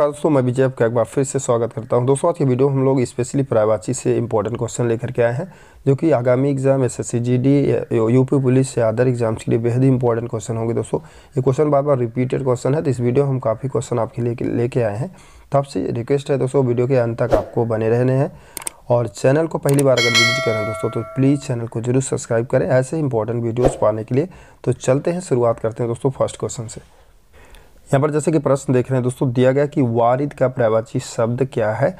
दोस्तों मैं विजय आपका एक बार फिर से स्वागत करता हूं दोस्तों आज की वीडियो हम लोग स्पेशली प्रायवाची से इंपॉर्टेंट क्वेश्चन लेकर के आए हैं जो कि आगामी exam S S UP police या अदर एग्जाम्स के लिए बेहद ही इंपॉर्टेंट क्वेश्चन होंगे दोस्तों ये क्वेश्चन बार बार रिपीटेड क्वेश्चन है तो इस वीडियो हम काफ़ी क्वेश्चन आपके लिए लेके आए हैं तो आपसे रिक्वेस्ट है दोस्तों वीडियो के अंत तक आपको बने रहने हैं और चैनल को पहली बार अगर विजिट करें दोस्तों तो प्लीज़ चैनल को जरूर सब्सक्राइब करें ऐसे इंपॉर्टेंट वीडियोज़ पाने के लिए तो चलते हैं शुरुआत करते हैं दोस्तों फर्स्ट क्वेश्चन से यहाँ पर जैसे कि प्रश्न देख रहे हैं दोस्तों दिया गया कि वारिद का पर्यायवाची शब्द क्या है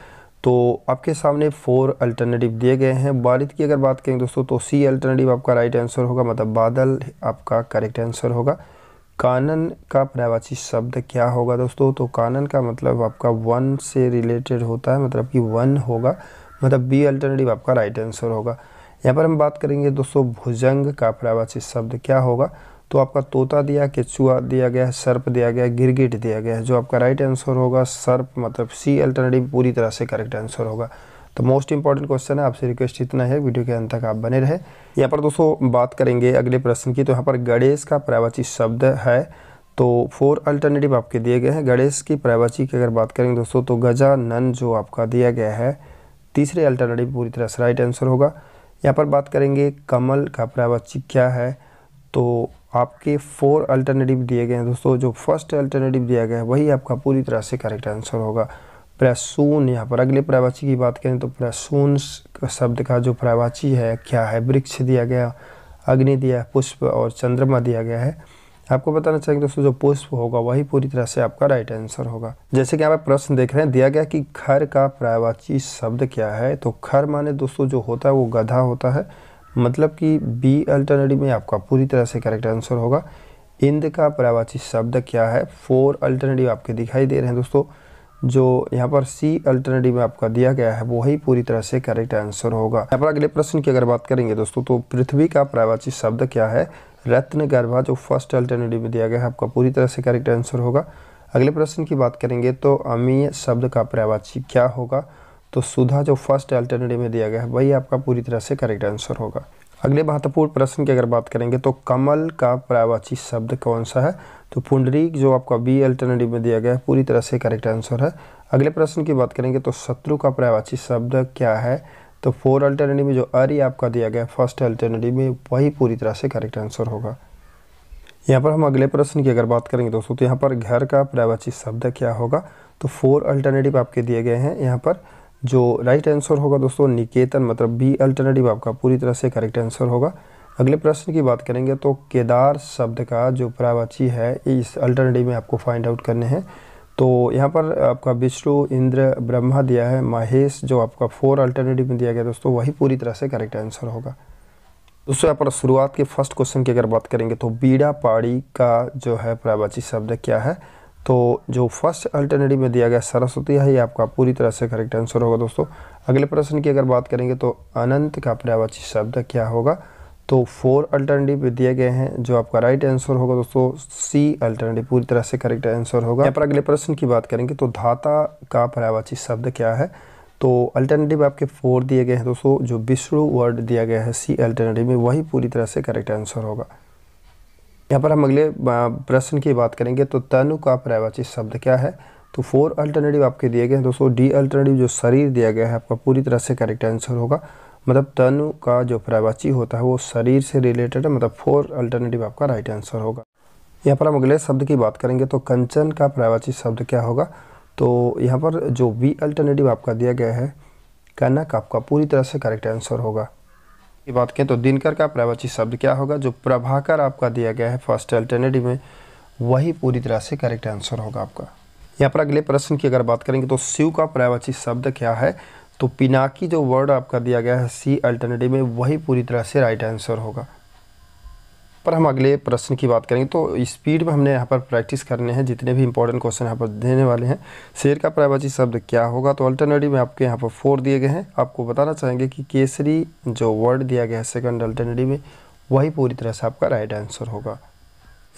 तो आपके सामने फोर अल्टरनेटिव दिए गए हैं वारिद की अगर बात करें दोस्तों तो सी अल्टरनेटिव आपका राइट आंसर होगा मतलब बादल आपका करेक्ट आंसर होगा कानन का पर्यायवाची शब्द क्या होगा दोस्तों तो कानन का मतलब आपका वन से रिलेटेड होता है मतलब कि वन होगा मतलब बी अल्टरनेटिव आपका राइट आंसर होगा यहाँ पर हम बात करेंगे दोस्तों भुजंग का पर्यायवाची शब्द क्या होगा तो आपका तोता दिया केचुआ दिया गया है सर्प दिया गया गिरगिट दिया गया है जो आपका राइट आंसर होगा सर्प मतलब सी अल्टरनेटिव पूरी तरह से करेक्ट आंसर होगा तो मोस्ट इंपॉर्टेंट क्वेश्चन है आपसे रिक्वेस्ट इतना है वीडियो के अंत तक आप बने रहे यहाँ पर दोस्तों बात करेंगे अगले प्रश्न की तो यहाँ पर गणेश का प्रावाची शब्द है तो फोर अल्टरनेटिव आपके दिए गए हैं गणेश की प्रावाची की अगर बात करेंगे दोस्तों तो गजानन जो आपका दिया गया है तीसरे अल्टरनेटिव पूरी तरह से राइट आंसर होगा यहाँ पर बात करेंगे कमल का प्रावाची क्या है तो आपके फोर अल्टरनेटिव दिए गए हैं दोस्तों जो फर्स्ट अल्टरनेटिव दिया गया है वही आपका पूरी तरह से करेक्ट आंसर होगा प्रसून यहाँ पर अगले प्रायवाची की बात करें तो प्रसून शब्द का जो प्रायवाची है क्या है वृक्ष दिया गया अग्नि दिया पुष्प और चंद्रमा दिया गया है आपको बताना चाहेंगे दोस्तों जो पुष्प होगा वही पूरी तरह से आपका राइट आंसर होगा जैसे कि आप प्रश्न देख रहे हैं दिया गया कि खर का प्रायवाची शब्द क्या है तो खर माने दोस्तों जो होता है वो गधा होता है मतलब कि बी अल्टरनेटिव में आपका पूरी तरह से करेक्ट आंसर होगा इंद का पर्यावाची शब्द क्या है फोर अल्टरनेटिव आपके दिखाई दे रहे हैं दोस्तों जो यहाँ पर सी अल्टरनेटिव में आपका दिया गया है वही पूरी तरह से करेक्ट आंसर होगा यहाँ पर अगले प्रश्न की अगर बात करेंगे दोस्तों तो पृथ्वी का पर्यावाची शब्द क्या है रत्न गर्भा जो फर्स्ट अल्टरनेटिव में दिया गया है आपका पूरी तरह से करेक्ट आंसर होगा अगले प्रश्न की बात करेंगे तो अमीय शब्द का पर्यावाची क्या होगा तो सुधा जो फर्स्ट अल्टरनेटिव में दिया गया है वही आपका पूरी तरह से करेक्ट आंसर होगा अगले महत्वपूर्ण प्रश्न की अगर बात करेंगे तो कमल का प्रायवाची शब्द कौन सा है तो पुंडरीक जो आपका बी अल्टरनेटिव में दिया गया है पूरी तरह से करेक्ट आंसर है अगले प्रश्न की बात करेंगे तो शत्रु का प्रायवाची शब्द क्या है तो फोर अल्टरनेटिव में जो अरि आपका दिया गया है फर्स्ट अल्टरनेटिव में वही पूरी तरह से करेक्ट आंसर होगा यहाँ पर हम अगले प्रश्न की अगर बात करेंगे दोस्तों तो यहाँ पर घर का प्रायवाची शब्द क्या होगा तो फोर अल्टरनेटिव आपके दिए गए हैं यहाँ पर जो राइट आंसर होगा दोस्तों निकेतन मतलब बी अल्टरनेटिव आपका पूरी तरह से करेक्ट आंसर होगा अगले प्रश्न की बात करेंगे तो केदार शब्द का जो प्रावाची है इस अल्टरनेटिव में आपको फाइंड आउट करने हैं तो यहाँ पर आपका विष्णु इंद्र ब्रह्मा दिया है महेश जो आपका फोर अल्टरनेटिव में दिया गया दोस्तों वही पूरी तरह से करेक्ट आंसर होगा दोस्तों यहाँ पर शुरुआत के फर्स्ट क्वेश्चन की अगर बात करेंगे तो बीड़ा पाड़ी का जो है प्रावाची शब्द क्या है तो जो फर्स्ट अल्टरनेटिव में दिया गया सरस्वती है ये आपका पूरी तरह से करेक्ट आंसर होगा दोस्तों अगले प्रश्न की अगर बात करेंगे तो अनंत का पर्यावाची शब्द क्या होगा तो फोर अल्टरनेटिव दिए गए हैं जो आपका राइट आंसर होगा दोस्तों सी अल्टरनेटिव पूरी तरह से करेक्ट आंसर होगा यहाँ पर अगले प्रश्न की बात करेंगे तो धाता का पर्यावाची शब्द क्या है तो अल्टरनेटिव आपके फोर दिए गए हैं दोस्तों जो विष्णु वर्ड दिया गया है सी अल्टरनेटिव में वही पूरी तरह से करेक्ट आंसर होगा यहाँ पर हम अगले प्रश्न की बात करेंगे तो तनु का पर्यायवाची शब्द क्या है तो फोर अल्टरनेटिव आपके दिए गए हैं दोस्तों डी अल्टरनेटिव जो शरीर दिया गया है आपका पूरी तरह से करेक्ट आंसर होगा मतलब तनु का जो पर्यायवाची होता है वो शरीर से रिलेटेड है मतलब फोर अल्टरनेटिव आपका राइट आंसर होगा यहाँ पर हम अगले शब्द की बात करेंगे तो कंचन का पर्यायवाची शब्द क्या होगा तो यहाँ पर जो बी अल्टरनेटिव आपका दिया गया है कनक आपका पूरी तरह से करेक्ट आंसर होगा की बात करें तो दिनकर का पर्यायवाची शब्द क्या होगा जो प्रभाकर आपका दिया गया है फर्स्ट अल्टरनेटिव में वही पूरी तरह से करेक्ट आंसर होगा आपका यहाँ पर अगले प्रश्न की अगर बात करेंगे तो शिव का पर्यायवाची शब्द क्या है तो पिनाकी जो वर्ड आपका दिया गया है सी अल्टरनेटिव में वही पूरी तरह से राइट आंसर होगा पर हम अगले प्रश्न की बात करेंगे तो स्पीड में हमने यहाँ पर प्रैक्टिस करने हैं जितने भी इंपॉर्टेंट क्वेश्चन यहाँ पर देने वाले हैं शेर का प्रायवाची शब्द क्या होगा तो अल्टरनेटिव में आपके यहाँ पर फोर दिए गए हैं आपको बताना चाहेंगे कि केसरी जो वर्ड दिया गया है सेकेंड अल्टरनेटिव में वही पूरी तरह से आपका राइट आंसर होगा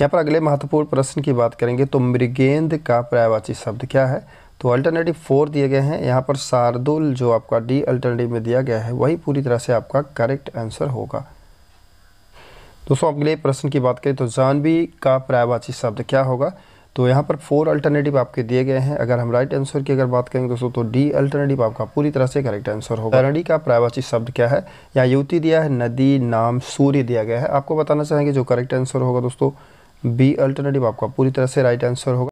यहाँ पर अगले महत्वपूर्ण प्रश्न की बात करेंगे तो मृगेंद का प्रायवाची शब्द क्या है तो अल्टरनेटिव फोर दिए गए हैं यहाँ पर शार्दुल जो आपका डी अल्टरनेटिव में दिया गया है वही पूरी तरह से आपका करेक्ट आंसर होगा दोस्तों आपके लिए प्रश्न की बात करें तो जानवी का प्रायवाची शब्द क्या होगा तो यहाँ पर फोर अल्टरनेटिव आपके दिए गए हैं अगर हम राइट आंसर की अगर बात करेंगे दोस्तों तो डी अल्टरनेटिव आपका पूरी तरह से करेक्ट आंसर होगा अरणि का प्रायवाची शब्द क्या है यहाँ युवती दिया है नदी नाम सूर्य दिया गया है आपको बताना चाहेंगे जो करेक्ट आंसर होगा दोस्तों बी अल्टरनेटिव आपका पूरी तरह से राइट आंसर होगा